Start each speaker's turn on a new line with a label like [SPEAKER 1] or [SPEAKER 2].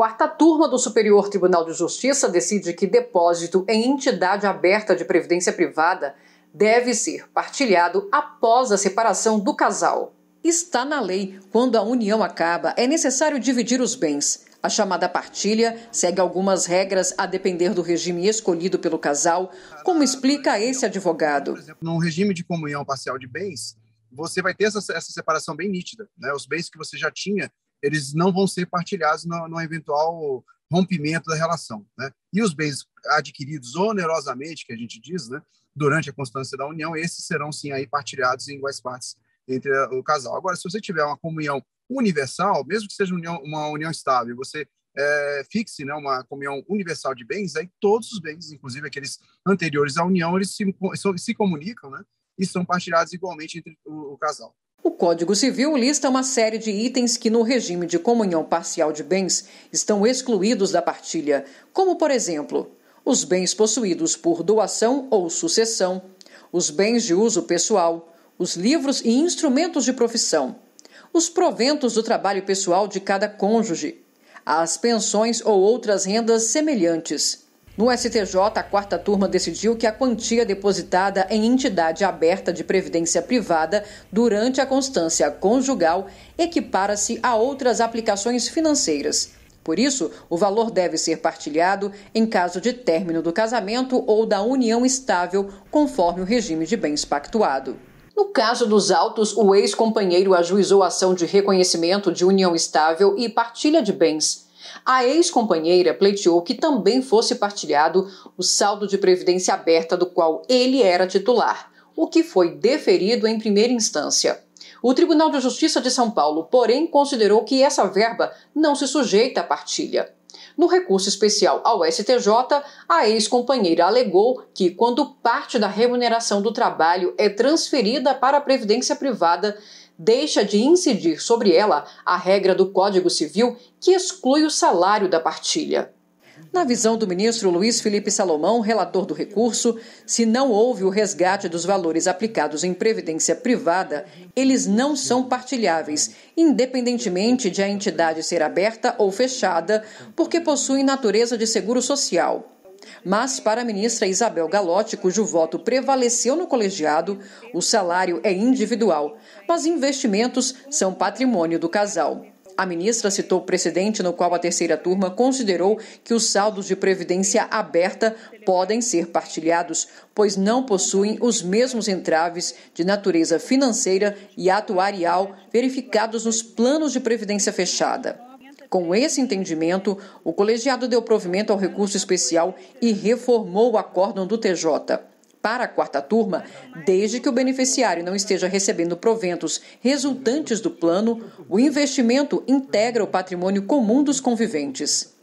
[SPEAKER 1] Quarta turma do Superior Tribunal de Justiça decide que depósito em entidade aberta de previdência privada deve ser partilhado após a separação do casal. Está na lei, quando a união acaba, é necessário dividir os bens. A chamada partilha segue algumas regras a depender do regime escolhido pelo casal, como explica esse advogado.
[SPEAKER 2] Por exemplo, num regime de comunhão parcial de bens, você vai ter essa, essa separação bem nítida. Né? Os bens que você já tinha eles não vão ser partilhados no, no eventual rompimento da relação. Né? E os bens adquiridos onerosamente, que a gente diz, né, durante a constância da união, esses serão sim aí partilhados em iguais partes entre o casal. Agora, se você tiver uma comunhão universal, mesmo que seja união, uma união estável, você é, fixe né, uma comunhão universal de bens, aí todos os bens, inclusive aqueles anteriores à união, eles se, se comunicam né, e são partilhados igualmente entre o, o casal.
[SPEAKER 1] O Código Civil lista uma série de itens que, no regime de comunhão parcial de bens, estão excluídos da partilha, como, por exemplo, os bens possuídos por doação ou sucessão, os bens de uso pessoal, os livros e instrumentos de profissão, os proventos do trabalho pessoal de cada cônjuge, as pensões ou outras rendas semelhantes, no STJ, a quarta turma decidiu que a quantia depositada em entidade aberta de previdência privada durante a constância conjugal equipara-se a outras aplicações financeiras. Por isso, o valor deve ser partilhado em caso de término do casamento ou da união estável, conforme o regime de bens pactuado. No caso dos autos, o ex-companheiro ajuizou ação de reconhecimento de união estável e partilha de bens. A ex-companheira pleiteou que também fosse partilhado o saldo de previdência aberta do qual ele era titular, o que foi deferido em primeira instância. O Tribunal de Justiça de São Paulo, porém, considerou que essa verba não se sujeita à partilha. No recurso especial ao STJ, a ex-companheira alegou que, quando parte da remuneração do trabalho é transferida para a previdência privada, deixa de incidir sobre ela a regra do Código Civil que exclui o salário da partilha. Na visão do ministro Luiz Felipe Salomão, relator do recurso, se não houve o resgate dos valores aplicados em previdência privada, eles não são partilháveis, independentemente de a entidade ser aberta ou fechada, porque possuem natureza de seguro social. Mas, para a ministra Isabel Galotti, cujo voto prevaleceu no colegiado, o salário é individual, mas investimentos são patrimônio do casal. A ministra citou precedente no qual a terceira turma considerou que os saldos de previdência aberta podem ser partilhados, pois não possuem os mesmos entraves de natureza financeira e atuarial verificados nos planos de previdência fechada. Com esse entendimento, o colegiado deu provimento ao recurso especial e reformou o acórdão do TJ. Para a quarta turma, desde que o beneficiário não esteja recebendo proventos resultantes do plano, o investimento integra o patrimônio comum dos conviventes.